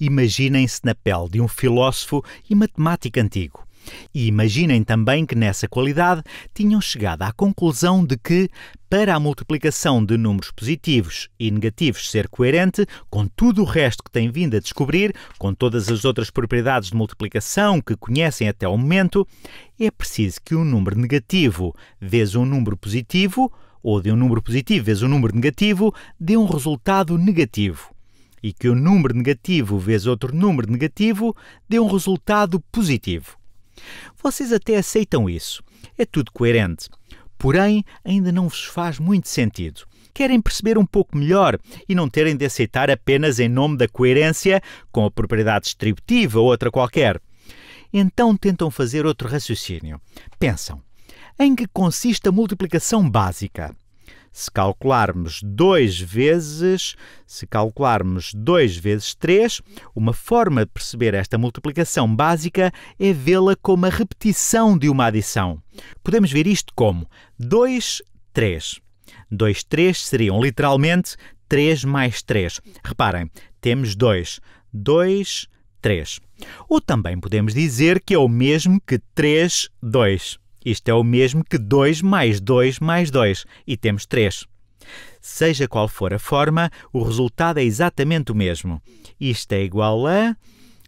Imaginem-se na pele de um filósofo e matemático antigo. E imaginem também que nessa qualidade tinham chegado à conclusão de que, para a multiplicação de números positivos e negativos ser coerente com tudo o resto que têm vindo a descobrir, com todas as outras propriedades de multiplicação que conhecem até o momento, é preciso que um número negativo vezes um número positivo, ou de um número positivo vezes um número negativo, dê um resultado negativo e que um número negativo vezes outro número negativo dê um resultado positivo. Vocês até aceitam isso. É tudo coerente. Porém, ainda não vos faz muito sentido. Querem perceber um pouco melhor e não terem de aceitar apenas em nome da coerência com a propriedade distributiva ou outra qualquer. Então tentam fazer outro raciocínio. Pensam: em que consiste a multiplicação básica? se calcularmos 2 vezes, se calcularmos 2 vezes 3, uma forma de perceber esta multiplicação básica é vê-la como a repetição de uma adição. Podemos ver isto como 2, 3. 2, 3 seriam literalmente 3 mais 3. Reparem, temos 2. 2, 3. Ou também podemos dizer que é o mesmo que 3, 2. Isto é o mesmo que 2 mais 2 mais 2, e temos 3. Seja qual for a forma, o resultado é exatamente o mesmo. Isto é igual a.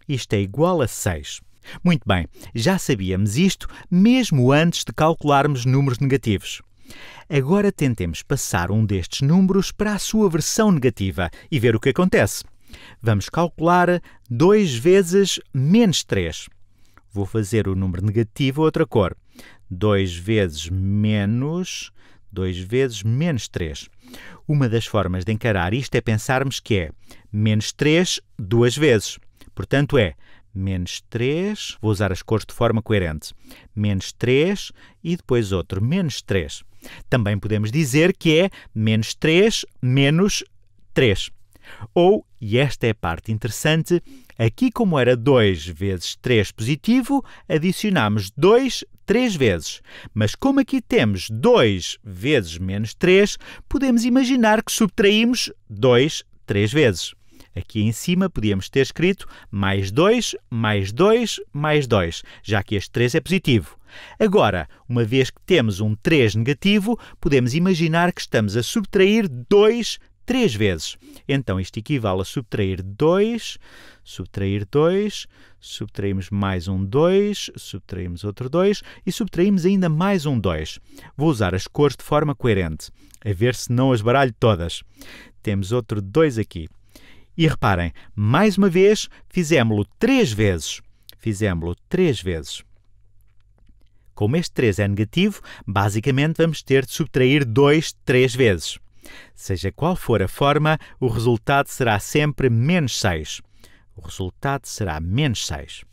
Isto é igual a 6. Muito bem, já sabíamos isto mesmo antes de calcularmos números negativos. Agora tentemos passar um destes números para a sua versão negativa e ver o que acontece. Vamos calcular 2 vezes menos 3. Vou fazer o número negativo outra cor. 2 vezes menos 2 vezes menos 3. Uma das formas de encarar isto é pensarmos que é menos 3 duas vezes. Portanto, é menos 3, vou usar as cores de forma coerente, menos 3 e depois outro, menos 3. Também podemos dizer que é menos 3 menos 3. Ou, e esta é a parte interessante, aqui como era 2 vezes 3 positivo, adicionamos 2 três vezes. Mas como aqui temos 2 vezes menos 3, podemos imaginar que subtraímos 2 três vezes. Aqui em cima podíamos ter escrito mais 2, mais 2, mais 2, já que este 3 é positivo. Agora, uma vez que temos um 3 negativo, podemos imaginar que estamos a subtrair 2 três três vezes. Então isto equivale a subtrair 2, subtrair 2, subtraímos mais um 2, subtraímos outro 2 e subtraímos ainda mais um 2. Vou usar as cores de forma coerente, a ver se não as baralho todas. Temos outro 2 aqui. E reparem, mais uma vez, fizemos-lo três vezes. Fizemos-lo três vezes. Como este 3 é negativo, basicamente vamos ter de subtrair 2 três vezes. Seja qual for a forma, o resultado será sempre menos 6. O resultado será menos 6.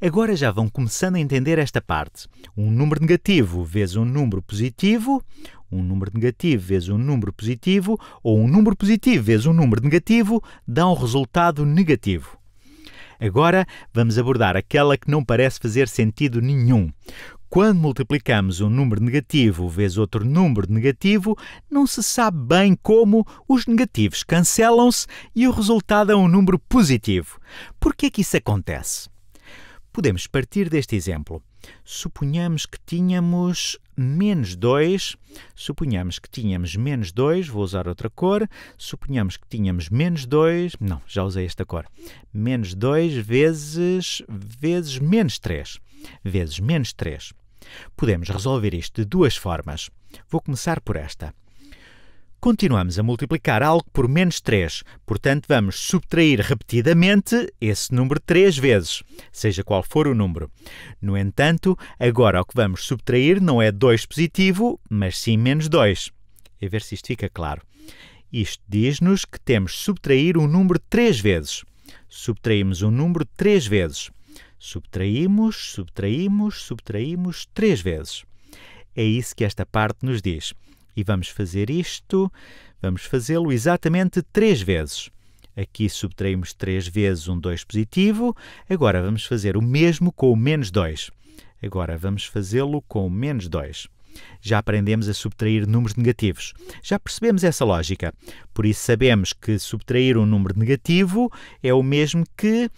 Agora já vão começando a entender esta parte. Um número negativo vezes um número positivo, um número negativo vezes um número positivo, ou um número positivo vezes um número negativo, dá um resultado negativo. Agora vamos abordar aquela que não parece fazer sentido nenhum. Quando multiplicamos um número negativo vezes outro número negativo, não se sabe bem como os negativos cancelam-se e o resultado é um número positivo. Por que é que isso acontece? Podemos partir deste exemplo. Suponhamos que tínhamos menos 2, suponhamos que tínhamos menos 2, vou usar outra cor, suponhamos que tínhamos menos 2, não, já usei esta cor, menos 2 vezes, vezes menos 3 vezes menos 3. Podemos resolver isto de duas formas. Vou começar por esta. Continuamos a multiplicar algo por menos 3, portanto vamos subtrair repetidamente esse número 3 vezes, seja qual for o número. No entanto, agora o que vamos subtrair não é 2 positivo, mas sim menos 2. A ver se isto fica claro. Isto diz-nos que temos subtrair um número 3 vezes. Subtraímos um número 3 vezes. Subtraímos, subtraímos, subtraímos três vezes. É isso que esta parte nos diz. E vamos fazer isto, vamos fazê-lo exatamente três vezes. Aqui subtraímos três vezes um 2 positivo. Agora vamos fazer o mesmo com o menos 2. Agora vamos fazê-lo com o menos 2. Já aprendemos a subtrair números negativos. Já percebemos essa lógica. Por isso sabemos que subtrair um número negativo é o mesmo que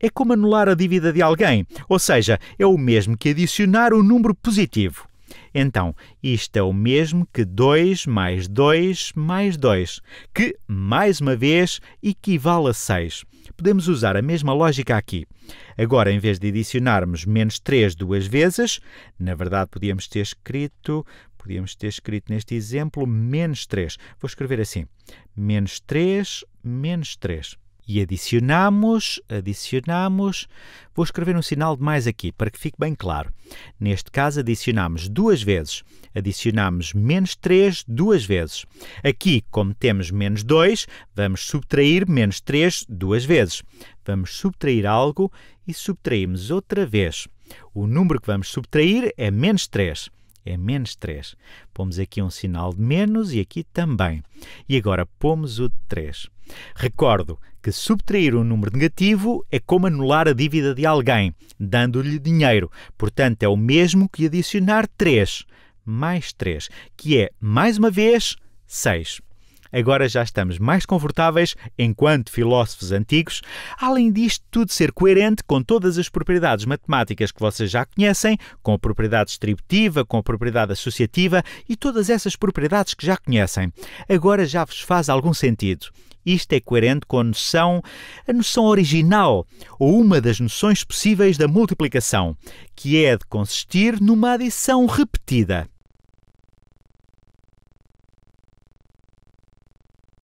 é como anular a dívida de alguém, ou seja, é o mesmo que adicionar um número positivo. Então, isto é o mesmo que 2 mais 2 mais 2, que, mais uma vez, equivale a 6. Podemos usar a mesma lógica aqui. Agora, em vez de adicionarmos menos 3 duas vezes, na verdade podíamos ter escrito, podíamos ter escrito neste exemplo menos 3. Vou escrever assim: menos 3, menos 3 e adicionamos, adicionamos, vou escrever um sinal de mais aqui para que fique bem claro. Neste caso adicionamos duas vezes, adicionamos menos 3 duas vezes. Aqui, como temos menos 2, vamos subtrair menos 3 duas vezes. Vamos subtrair algo e subtraímos outra vez. O número que vamos subtrair é menos 3 é menos 3. Pomos aqui um sinal de menos e aqui também. E agora pomos o de 3. Recordo que subtrair um número negativo é como anular a dívida de alguém, dando-lhe dinheiro. Portanto, é o mesmo que adicionar 3 mais 3, que é, mais uma vez, 6. Agora já estamos mais confortáveis enquanto filósofos antigos, além disto tudo ser coerente com todas as propriedades matemáticas que vocês já conhecem, com a propriedade distributiva, com a propriedade associativa e todas essas propriedades que já conhecem. Agora já vos faz algum sentido. Isto é coerente com a noção, a noção original, ou uma das noções possíveis da multiplicação, que é de consistir numa adição repetida.